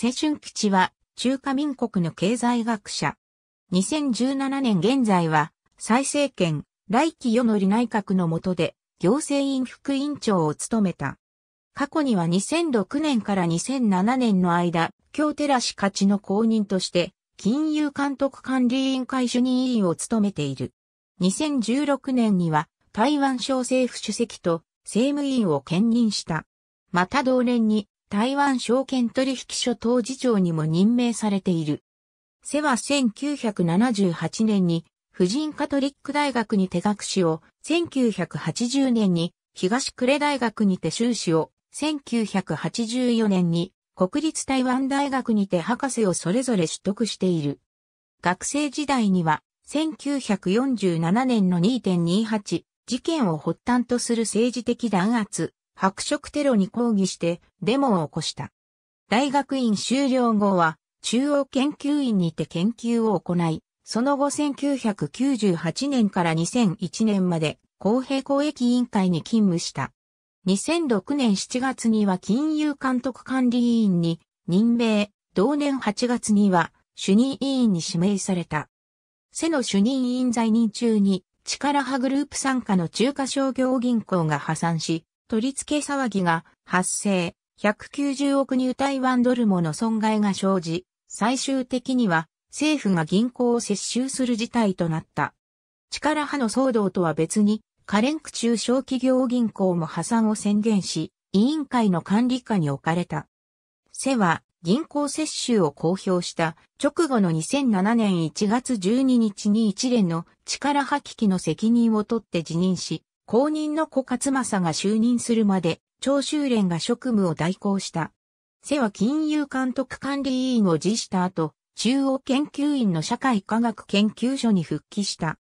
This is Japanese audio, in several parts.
青春吉は、中華民国の経済学者。2017年現在は、再政権、来期世の内閣の下で、行政院副委員長を務めた。過去には2006年から2007年の間、京寺氏勝ちの公認として、金融監督管理委員会主任委員を務めている。2016年には、台湾省政府主席と政務委員を兼任した。また同年に台湾証券取引所当事長にも任命されている。セは1978年に婦人カトリック大学に手学士を、1980年に東呉大学にて修士を、1984年に国立台湾大学にて博士をそれぞれ取得している。学生時代には、1947年の2.28事件を発端とする政治的弾圧、白色テロに抗議してデモを起こした。大学院修了後は中央研究院にて研究を行い、その後1998年から2001年まで公平公益委員会に勤務した。2006年7月には金融監督管理委員に任命、同年8月には主任委員に指名された。セの主任委員在任中に力派グループ参加の中華商業銀行が破産し、取り付け騒ぎが発生、190億入台湾ドルもの損害が生じ、最終的には政府が銀行を接収する事態となった。力派の騒動とは別に、カレンク中小企業銀行も破産を宣言し、委員会の管理下に置かれた。セは銀行接収を公表した直後の2007年1月12日に一連の力派危機の責任を取って辞任し、後任の小勝正が就任するまで、長州連が職務を代行した。世は金融監督管理委員を辞した後、中央研究院の社会科学研究所に復帰した。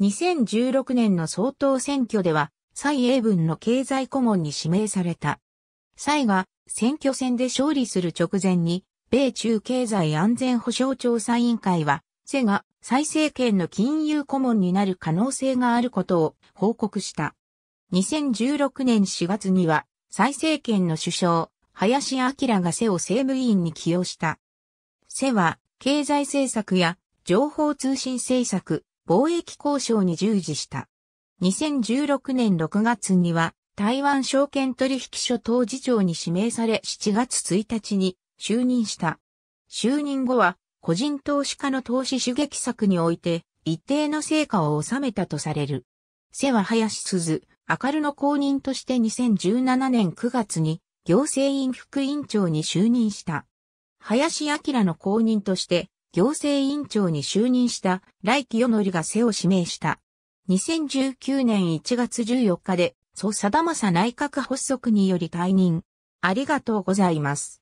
2016年の総統選挙では、蔡英文の経済顧問に指名された。蔡が選挙戦で勝利する直前に、米中経済安全保障調査委員会は、セが再生権の金融顧問になる可能性があることを報告した。2016年4月には、再生権の首相、林明が瀬を政務委員に起用した。瀬は、経済政策や情報通信政策、貿易交渉に従事した。2016年6月には、台湾証券取引所当事長に指名され7月1日に就任した。就任後は個人投資家の投資主撃策において、一定の成果を収めたとされる。瀬は林鈴、明るの公認として2017年9月に、行政院副委員長に就任した。林明の公認として、行政委員長に就任した来よ与則が瀬を指名した。2019年1月14日で、蘇貞政内閣発足により退任。ありがとうございます。